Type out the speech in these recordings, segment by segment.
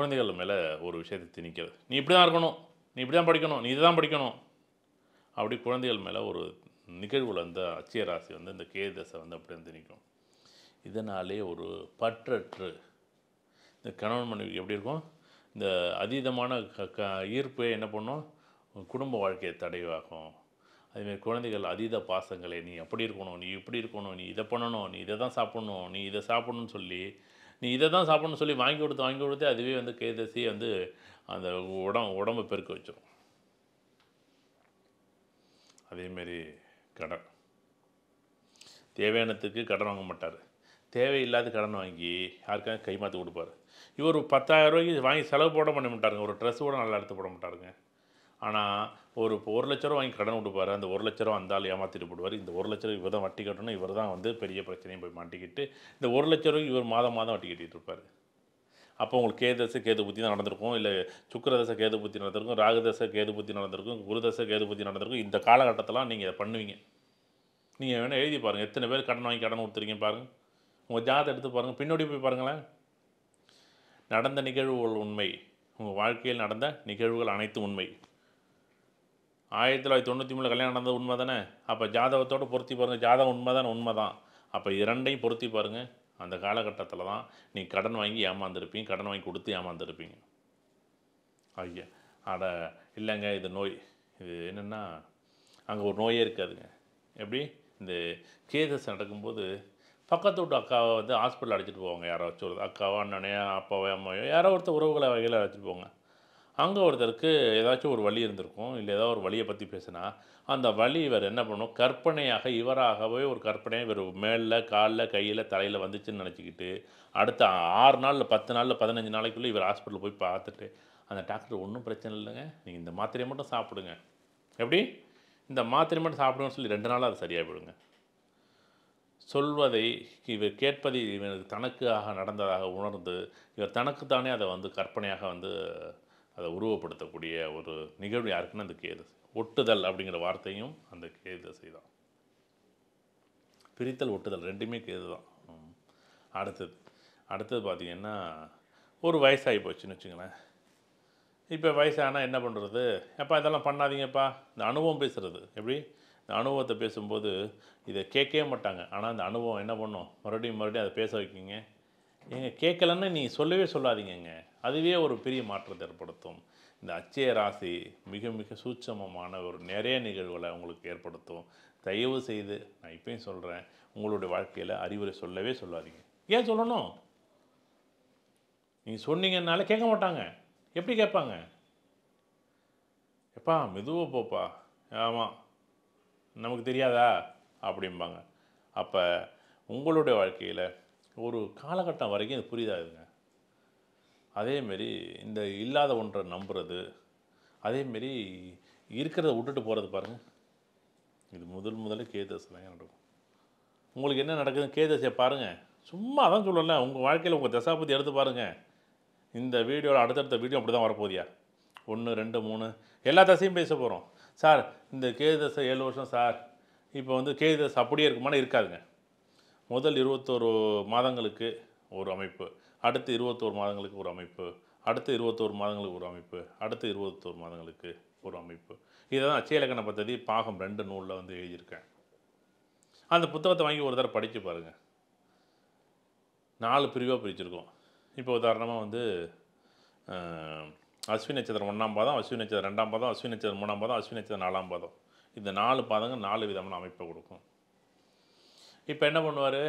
குழந்தைகள் மேலே ஒரு விஷயத்தை திணிக்கிறது நீ இப்படி தான் இருக்கணும் நீ இப்படி தான் படிக்கணும் நீ இதுதான் படிக்கணும் அப்படி குழந்தைகள் மேலே ஒரு நிகழ்வுல இந்த அச்சய ராசி வந்து இந்த கே தசை வந்து அப்படின்னு திணிக்கும் இதனாலே ஒரு பற்றற்று இந்த கணவன் மனைவி எப்படி இருக்கும் இந்த அதீதமான க க ஈர்ப்பு என்ன பண்ணும் குடும்ப வாழ்க்கையை தடைவாகும் அதுமாரி குழந்தைகள் அதீத பாசங்களை நீ அப்படி இருக்கணும் நீ இப்படி இருக்கணும் நீ இதை பண்ணணும் நீ இதை தான் சாப்பிடணும் நீ இதை சாப்பிடணும்னு சொல்லி நீ இதை தான் சாப்பிட்ணும் சொல்லி வாங்கி கொடுத்து வாங்கி கொடுத்து அதுவே வந்து கேதசி வந்து அந்த உடம் உடம்பை பெருக்க வச்சிடும் அதேமாரி கடன் தேவையானத்துக்கு கடன் வாங்க மாட்டார் தேவையில்லாத கடன் வாங்கி யாருக்காவது கைமாற்றி கொடுப்பார் இவர் பத்தாயிரம் ரூபாய்க்கு வாங்கி செலவு போட பண்ண மாட்டாருங்க ஒரு ட்ரெஸ் கூட நல்லா எடுத்து போட மாட்டாருங்க ஆனால் ஒரு இப்போ ஒரு லட்ச ரூபா வாங்கி கடன் விடுப்பார் அந்த ஒரு லட்ச ரூபா வந்தால் ஏமாற்றிட்டு போடுவார் இந்த ஒரு லட்ச ரூபா இவர் தான் வட்டி கட்டணும் இவர் தான் வந்து பெரிய பிரச்சனையும் போய் மாட்டிக்கிட்டு இந்த ஒரு லட்ச ரூபாய்க்கு இவர் மாதம் மாதம் வட்டி கட்டிகிட்டு இருப்பார் அப்போ உங்களுக்கு கேதசை கேது புத்தி தான் நடந்திருக்கும் இல்லை சுக்கரதசை கேது புத்தி நடந்திருக்கும் ராகுதசை கேது புத்தி நடந்திருக்கும் குருதசை கேது புத்தி நடந்திருக்கும் இந்த காலகட்டத்தெல்லாம் நீங்கள் பண்ணுவீங்க நீங்கள் வேணால் எழுதி பாருங்கள் எத்தனை பேர் கடன் வாங்கி கடன் கொடுத்துருங்க பாருங்கள் உங்கள் ஜாதத்தை எடுத்து பாருங்கள் பின்னோடி போய் பாருங்களேன் நடந்த நிகழ்வுகள் உண்மை உங்கள் வாழ்க்கையில் நடந்த நிகழ்வுகள் அனைத்தும் உண்மை ஆயிரத்தி தொள்ளாயிரத்தி தொண்ணூற்றி மூணு கல்யாணம் நடந்தது உண்மை தானே அப்போ ஜாதகத்தோடு பொருத்தி பாருங்கள் ஜாதகம் உண்மை தானே உண்மை தான் அப்போ இரண்டையும் பொருத்தி பாருங்கள் அந்த காலகட்டத்தில் தான் நீ கடன் வாங்கி ஏமாந்துருப்பீங்க கடன் வாங்கி கொடுத்து ஏமாந்துருப்பீங்க ஐயா அட இல்லைங்க இது நோய் இது என்னென்னா அங்கே ஒரு நோயே இருக்காதுங்க எப்படி இந்த கேசஸ் நடக்கும்போது பக்கத்து வீட்டு அக்காவை வந்து ஹாஸ்பிட்டல் அழைச்சிட்டு போவாங்க யாராச்சும் ஒரு அக்காவோ அண்ணனையோ அப்பாவோ அம்மாவையோ யாரோ ஒருத்தர் உறவுகளை வகையில் அழைச்சிட்டு போவாங்க அங்கே ஒருத்தருக்கு ஏதாச்சும் ஒரு வழி இருந்திருக்கும் இல்லை ஏதாவது ஒரு வழியை பற்றி பேசுனா அந்த வழி இவர் என்ன பண்ணும் கற்பனையாக இவராகவே ஒரு கற்பனையாக இவர் மேலில் காலில் கையில் தலையில் வந்துச்சுன்னு நினச்சிக்கிட்டு அடுத்த ஆறு நாளில் பத்து நாளில் பதினஞ்சு நாளைக்குள்ளே இவர் ஹாஸ்பிட்டல் போய் பார்த்துட்டு அந்த டாக்டர் ஒன்றும் பிரச்சனை இல்லைங்க நீங்கள் இந்த மாத்திரையை மட்டும் சாப்பிடுங்க எப்படி இந்த மாத்திரை மட்டும் சாப்பிடுங்கன்னு சொல்லி ரெண்டு நாளாக அது சரியாக போயிடுங்க சொல்வதை இவர் கேட்பதை இவர் தனக்காக நடந்ததாக உணர்ந்து இவர் தனக்குத்தானே அதை வந்து கற்பனையாக வந்து அதை உருவப்படுத்தக்கூடிய ஒரு நிகழ்வு யாருக்குன்னு அந்த கேது ஒட்டுதல் அப்படிங்கிற வார்த்தையும் அந்த கேது தசை பிரித்தல் ஒட்டுதல் ரெண்டுமே கேது தான் அடுத்தது அடுத்தது பார்த்திங்கன்னா ஒரு வயசாகி போச்சுன்னு வச்சுங்களேன் இப்போ வயசானால் என்ன பண்ணுறது எப்பா இதெல்லாம் பண்ணாதீங்கப்பா இந்த அனுபவம் பேசுகிறது எப்படி இந்த அனுபவத்தை பேசும்போது இதை கேட்கவே மாட்டாங்க ஆனால் அந்த அனுபவம் என்ன பண்ணும் மறுபடியும் மறுபடியும் அதை பேச வைக்கிங்க ஏங்க கேட்கலன்னு நீ சொல்லவே சொல்லாதீங்கங்க அதுவே ஒரு பெரிய மாற்றத்தை ஏற்படுத்தும் இந்த அச்சய ராசி மிக மிக சூட்சமமான ஒரு நிறைய நிகழ்வுகளை உங்களுக்கு ஏற்படுத்தும் தயவு செய்து நான் இப்பயும் சொல்கிறேன் உங்களுடைய வாழ்க்கையில் அறிவுரை சொல்லவே சொல்லாதீங்க ஏன் சொல்லணும் நீங்கள் சொன்னீங்கனால கேட்க மாட்டாங்க எப்படி கேட்பாங்க எப்பா மெதுவாக போப்பா ஆமாம் நமக்கு தெரியாதா அப்படிம்பாங்க அப்போ உங்களுடைய வாழ்க்கையில் ஒரு காலகட்டம் வரைக்கும் இது புரியுதாதுங்க அதேமாரி இந்த இல்லாத ஒன்றை நம்புறது அதேமாரி இருக்கிறத விட்டுட்டு போகிறது பாருங்கள் இது முதல் முதல்ல கேதஸ் தாங்க நடக்கும் உங்களுக்கு என்ன நடக்குதுன்னு கேதாசியை பாருங்கள் சும்மா அதான் சொல்லல உங்கள் வாழ்க்கையில் உங்கள் தசாபதி எடுத்து பாருங்கள் இந்த வீடியோவில் அடுத்தடுத்த வீடியோ அப்படி தான் வரப்போதியா ஒன்று ரெண்டு மூணு எல்லா தசையும் பேச போகிறோம் சார் இந்த கேது ஏழு வருஷம் சார் இப்போ வந்து கேது அப்படியே இருக்குமானு இருக்காதுங்க முதல் இருபத்தோரு மாதங்களுக்கு ஒரு அமைப்பு அடுத்து இருபத்தோரு மாதங்களுக்கு ஒரு அமைப்பு அடுத்து இருபத்தோரு மாதங்களுக்கு ஒரு அமைப்பு அடுத்து இருபத்தோரு மாதங்களுக்கு ஒரு அமைப்பு இதை தான் அச்சயலக்கண பத்ததி பாகம் ரெண்டு நூலில் வந்து எழுதியிருக்கேன் அந்த புத்தகத்தை வாங்கி ஒரு தடவை படித்து பாருங்கள் நாலு பிரிவாக பிரிச்சிருக்கோம் இப்போ உதாரணமாக வந்து அஸ்வினி நட்சத்திரம் ஒன்றாம் பாதம் அஸ்வினி நட்சத்திரம் ரெண்டாம் பாதம் அஸ்வினி நட்சத்திரம் மூணாம் பாதம் அஸ்வினி நட்சத்திரம் நாலாம் பாதம் இந்த நாலு பாதங்கள் நாலு விதமான அமைப்பை கொடுக்கும் இப்போ என்ன பண்ணுவார்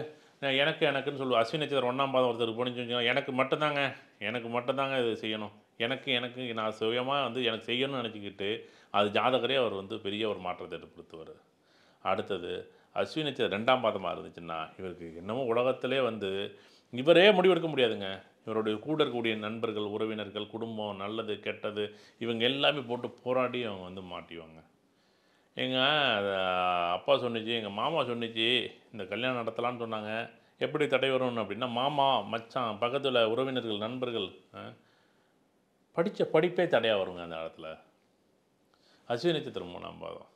எனக்கு எனக்குன்னு சொல்லுவோம் அஸ்வினி நட்சத்திரம் ஒன்றாம் பாதம் ஒருத்தர் போனிச்சு வச்சுக்கோங்க எனக்கு மட்டும்தாங்க எனக்கு மட்டும்தாங்க இது செய்யணும் எனக்கு எனக்கு நான் சுயமாக வந்து எனக்கு செய்யணும்னு நினச்சிக்கிட்டு அது ஜாதகரே அவர் வந்து பெரிய ஒரு மாற்றத்தை ஏற்படுத்துவார் அடுத்தது அஸ்வினி நட்சத்திரம் ரெண்டாம் பாதமாக இருந்துச்சுன்னா இவருக்கு என்னமோ உலகத்திலே வந்து இவரே முடிவெடுக்க முடியாதுங்க இவருடைய கூட இருக்கக்கூடிய நண்பர்கள் உறவினர்கள் குடும்பம் நல்லது கெட்டது இவங்க எல்லாமே போட்டு போராடி அவங்க வந்து மாட்டிவாங்க எங்கள் அப்பா சொன்னிச்சு எங்கள் மாமா சொன்னிச்சு இந்த கல்யாணம் நடத்தலான்னு சொன்னாங்க எப்படி தடை வரும்னு அப்படின்னா மாமா மச்சான் பக்கத்தில் உறவினர்கள் நண்பர்கள் படித்த படிப்பே தடையாக வருங்க அந்த இடத்துல அஸ்வினி நட்சத்திரம் மூணாம் பாதம்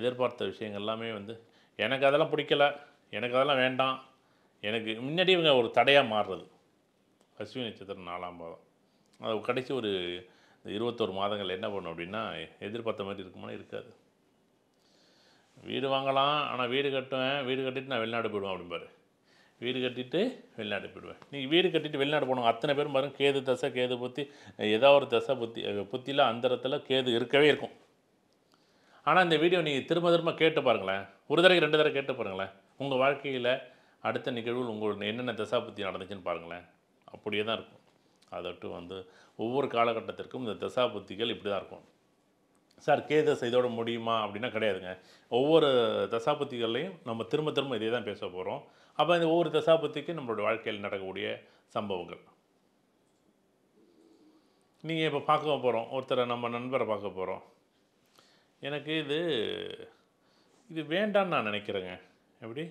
எதிர்பார்த்த விஷயங்கள் எல்லாமே வந்து எனக்கு அதெல்லாம் பிடிக்கல எனக்கு அதெல்லாம் வேண்டாம் எனக்கு முன்னாடி இவங்க ஒரு தடையாக மாறுறது அஸ்வினி நட்சத்திரம் நாலாம் பாதம் அது கடைசி ஒரு இருபத்தோரு மாதங்கள் என்ன பண்ணும் அப்படின்னா எதிர்பார்த்த மாதிரி இருக்குமானா இருக்காது வீடு வாங்கலாம் ஆனால் வீடு கட்டுவேன் வீடு கட்டிட்டு நான் வெளிநாடு போயிடுவேன் அப்படிம்பாரு வீடு கட்டிட்டு வெளிநாடு போயிடுவேன் நீங்கள் வீடு கட்டிட்டு வெளிநாடு போனோம் அத்தனை பேரும் பாருங்கள் கேது தசை கேது புத்தி ஏதோ ஒரு தசை புத்தி புத்தியில் அந்தரத்தில் கேது இருக்கவே இருக்கும் ஆனால் இந்த வீடியோ நீங்கள் திரும்ப திரும்ப கேட்டு பாருங்களேன் ஒரு தடவை ரெண்டு தடவை கேட்டு பாருங்களேன் உங்கள் வாழ்க்கையில் அடுத்த நிகழ்வு உங்களுக்கு என்னென்ன தசா புத்தி நடந்துச்சுன்னு பாருங்களேன் அப்படியே தான் இருக்கும் அதட்டும் வந்து ஒவ்வொரு காலகட்டத்திற்கும் இந்த தசா புத்திகள் இப்படி தான் இருக்கும் சார் கேதஸ் இதோட முடியுமா அப்படின்னா கிடையாதுங்க ஒவ்வொரு தசாபத்திகள்லையும் நம்ம திரும்ப திரும்ப இதே தான் பேச போகிறோம் அப்போ இந்த ஒவ்வொரு தசாபத்திக்கும் நம்மளோட வாழ்க்கையில் நடக்கக்கூடிய சம்பவங்கள் நீங்கள் இப்போ பார்க்க போகிறோம் ஒருத்தரை நம்ம நண்பரை பார்க்க போகிறோம் எனக்கு இது இது வேண்டான்னு நான் நினைக்கிறேங்க எப்படி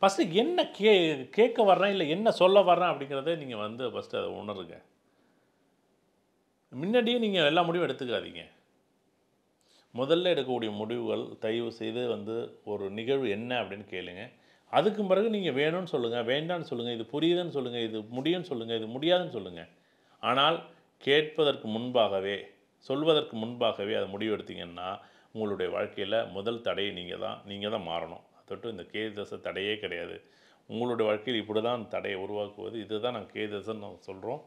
ஃபஸ்ட்டு என்ன கே கேட்க வர்றேன் இல்லை என்ன சொல்ல வர்றேன் அப்படிங்கிறத நீங்கள் வந்து ஃபஸ்ட்டு அதை உணருங்க முன்னாடியே நீங்கள் எல்லா முடிவும் எடுத்துக்காதீங்க முதல்ல எடுக்கக்கூடிய முடிவுகள் தயவு செய்து வந்து ஒரு நிகழ்வு என்ன அப்படின்னு கேளுங்க அதுக்கு பிறகு நீங்கள் வேணும்னு சொல்லுங்கள் வேண்டான்னு சொல்லுங்கள் இது புரியுதுன்னு சொல்லுங்கள் இது முடியும்னு சொல்லுங்கள் இது முடியாதுன்னு சொல்லுங்கள் ஆனால் கேட்பதற்கு முன்பாகவே சொல்வதற்கு முன்பாகவே அதை முடிவெடுத்தீங்கன்னா உங்களுடைய வாழ்க்கையில் முதல் தடையை நீங்கள் தான் நீங்கள் தான் மாறணும் அதோட்டும் இந்த கேதச தடையே கிடையாது உங்களுடைய வாழ்க்கையில் இப்படி தான் தடையை உருவாக்குவது இதுதான் நான் கேதசன்னு சொல்கிறோம்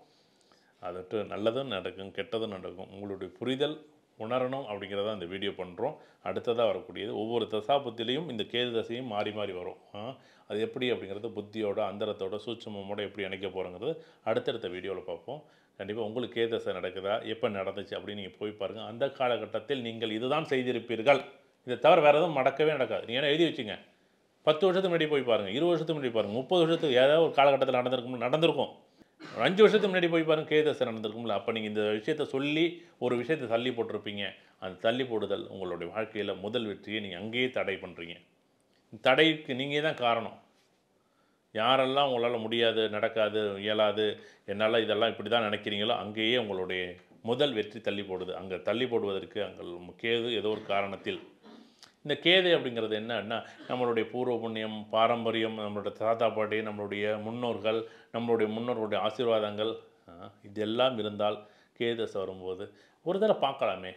அதோட்டு நல்லதும் நடக்கும் கெட்டதும் நடக்கும் உங்களுடைய புரிதல் உணரணும் அப்படிங்கிறத அந்த வீடியோ பண்ணுறோம் அடுத்ததாக வரக்கூடியது ஒவ்வொரு தசாபத்திலையும் இந்த கேது தசையும் மாறி மாறி வரும் அது எப்படி அப்படிங்கிறது புத்தியோட அந்தரத்தோட சூட்சமோட எப்படி இணைக்க போகிறோங்கிறது அடுத்தடுத்த வீடியோவில் பார்ப்போம் கண்டிப்பாக உங்களுக்கு கே தசை நடக்குதா எப்போ நடந்துச்சு அப்படின்னு நீங்கள் போய் பாருங்கள் அந்த காலகட்டத்தில் நீங்கள் இதுதான் செய்திருப்பீர்கள் இதை தவிர வேறு எதுவும் நடக்கவே நடக்காது நீங்கள் ஏன்னா எழுதி வச்சுங்க பத்து வருஷத்துக்கு முன்னாடி போய் பாருங்கள் இருபது வருஷத்துக்கு முன்னாடி பாருங்கள் முப்பது வருஷத்துக்கு ஏதாவது ஒரு காலகட்டத்தில் நடந்திருக்கும் நடந்திருக்கும் ஒரு அஞ்சு வருஷத்துக்கு முன்னாடி போய் பாருங்கள் கேதசர் நடந்திருக்கும்ல அப்போ நீங்கள் இந்த விஷயத்த சொல்லி ஒரு விஷயத்தை தள்ளி போட்டிருப்பீங்க அந்த தள்ளி போடுதல் உங்களுடைய வாழ்க்கையில் முதல் வெற்றியை நீங்கள் அங்கேயே தடை பண்ணுறீங்க தடைக்கு நீங்கள் தான் காரணம் யாரெல்லாம் உங்களால் முடியாது நடக்காது இயலாது என்னால் இதெல்லாம் இப்படி தான் நினைக்கிறீங்களோ அங்கேயே உங்களுடைய முதல் வெற்றி தள்ளி போடுது அங்கே தள்ளி போடுவதற்கு அங்கே கேது ஏதோ ஒரு காரணத்தில் இந்த கேதை அப்படிங்கிறது என்னன்னா நம்மளுடைய பூர்வ புண்ணியம் பாரம்பரியம் நம்மளுடைய தாத்தா பாட்டி நம்மளுடைய முன்னோர்கள் நம்மளுடைய முன்னோர்களுடைய ஆசீர்வாதங்கள் இதெல்லாம் இருந்தால் கேதஸ் வரும்போது ஒரு தடவை பார்க்கலாமே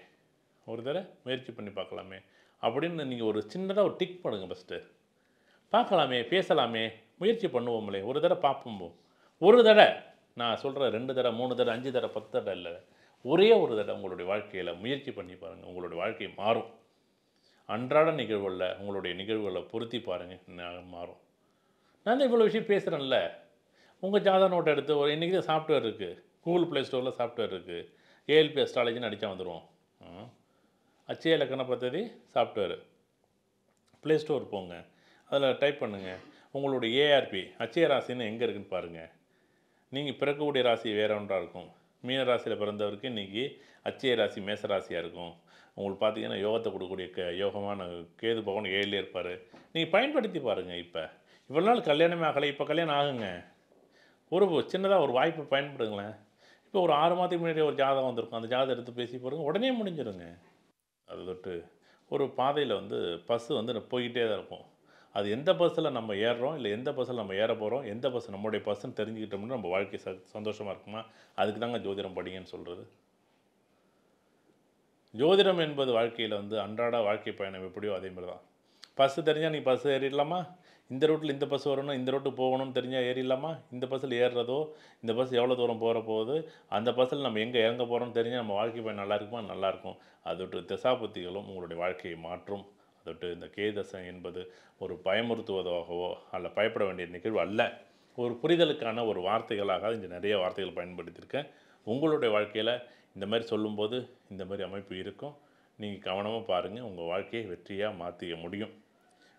ஒரு தடவை முயற்சி பண்ணி பார்க்கலாமே அப்படின்னு நீங்கள் ஒரு சின்னதாக ஒரு டிக் பண்ணுங்கள் ஃபஸ்ட்டு பார்க்கலாமே பேசலாமே முயற்சி பண்ணுவோம்லே ஒரு தடவை பார்ப்போம் ஒரு தடவை நான் சொல்கிற ரெண்டு தடவை மூணு தடவை அஞ்சு தடவை பத்து தடவை இல்லை ஒரே ஒரு தடவை உங்களுடைய வாழ்க்கையில் முயற்சி பண்ணி பாருங்கள் உங்களுடைய வாழ்க்கை மாறும் அன்றாட நிகழ்வுகளில் உங்களுடைய நிகழ்வுகளை பொருத்தி பாருங்கள் மாறும் நான் தான் இவ்வளோ விஷயம் பேசுகிறேன்ல உங்கள் ஜாதா நோட்டை எடுத்து ஒரு இன்றைக்கி தான் சாஃப்ட்வேர் இருக்குது கூகுள் ப்ளே ஸ்டோரில் சாஃப்ட்வேர் இருக்குது ஏஎல்பி அஸ்ட்ராலஜின்னு அடித்தா வந்துடுவோம் அச்சய இலக்கண பத்ததி சாஃப்ட்வேர் ப்ளே ஸ்டோர் போங்க அதில் டைப் பண்ணுங்கள் உங்களுடைய ஏஆர்பி அச்சய ராசின்னு எங்கே இருக்குன்னு பாருங்கள் நீங்கள் பிறக்கக்கூடிய ராசி வேற ஒன்றாக இருக்கும் மீன ராசியில் பிறந்தவருக்கு இன்றைக்கி அச்சய ராசி மேச ராசியாக இருக்கும் உங்களுக்கு பார்த்தீங்கன்னா யோகத்தை கொடுக்கக்கூடிய க யோகமான கேது பவன் ஏழில் இருப்பார் நீங்கள் பயன்படுத்தி பாருங்கள் இப்போ இவ்வளோ நாள் கல்யாணமே ஆகலை இப்போ கல்யாணம் ஆகுங்க ஒரு சின்னதாக ஒரு வாய்ப்பு பயன்படுங்களேன் இப்போ ஒரு ஆறு மாதத்துக்கு முன்னாடி ஒரு ஜாதகம் வந்திருக்கும் அந்த ஜாதகம் எடுத்து பேசி பாருங்கள் உடனே முடிஞ்சிருங்க அது தொட்டு ஒரு பாதையில் வந்து பஸ்ஸு வந்து போய்கிட்டே தான் இருக்கும் அது எந்த பஸ்ஸில் நம்ம ஏறுறோம் இல்லை எந்த பஸ்ஸில் நம்ம ஏற போகிறோம் எந்த பஸ் நம்மளுடைய பஸ்ஸுன்னு தெரிஞ்சுக்கிட்டோம்னா நம்ம வாழ்க்கை ச சந்தோஷமாக இருக்குமா அதுக்கு தாங்க ஜோதிடம் படிங்கன்னு சொல்கிறது ஜோதிடம் என்பது வாழ்க்கையில் வந்து அன்றாட வாழ்க்கை பயணம் எப்படியோ அதே மாதிரி தான் பஸ்ஸு தெரிஞ்சால் நீ பஸ்ஸு ஏறிடலாமா இந்த ரூட்டில் இந்த பஸ் வரணும் இந்த ரூட்டு போகணும்னு தெரிஞ்சால் ஏறிடலாமா இந்த பஸ்ஸில் ஏறுறதோ இந்த பஸ் எவ்வளோ தூரம் போகிற போகுது அந்த பஸ்ஸில் நம்ம எங்கே இறங்க போகிறோம்னு தெரிஞ்சால் நம்ம வாழ்க்கை பயணம் நல்லா இருக்குமா நல்லாயிருக்கும் அதோட்டு திசாபுத்திகளும் உங்களுடைய வாழ்க்கையை மாற்றும் அதோட்டு இந்த கேதசை என்பது ஒரு பயமுறுத்துவதாகவோ அல்ல பயப்பட வேண்டிய நிகழ்வு அல்ல ஒரு புரிதலுக்கான ஒரு வார்த்தைகளாக இங்கே நிறைய வார்த்தைகள் பயன்படுத்தியிருக்கேன் உங்களுடைய வாழ்க்கையில் இந்த மாதிரி சொல்லும்போது இந்த மாதிரி அமைப்பு இருக்கும் நீங்கள் கவனமாக பாருங்கள் உங்கள் வாழ்க்கையை வெற்றியாக மாற்றிக்க முடியும்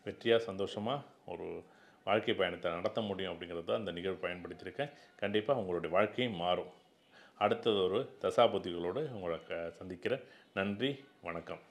வெற்றியாக சந்தோஷமாக ஒரு வாழ்க்கை பயணத்தை நடத்த முடியும் அப்படிங்கிறது தான் இந்த நிகழ்வு பயன்படுத்தியிருக்கேன் கண்டிப்பாக உங்களுடைய வாழ்க்கையும் மாறும் அடுத்தது ஒரு தசாபதிகளோடு உங்களை சந்திக்கிற நன்றி வணக்கம்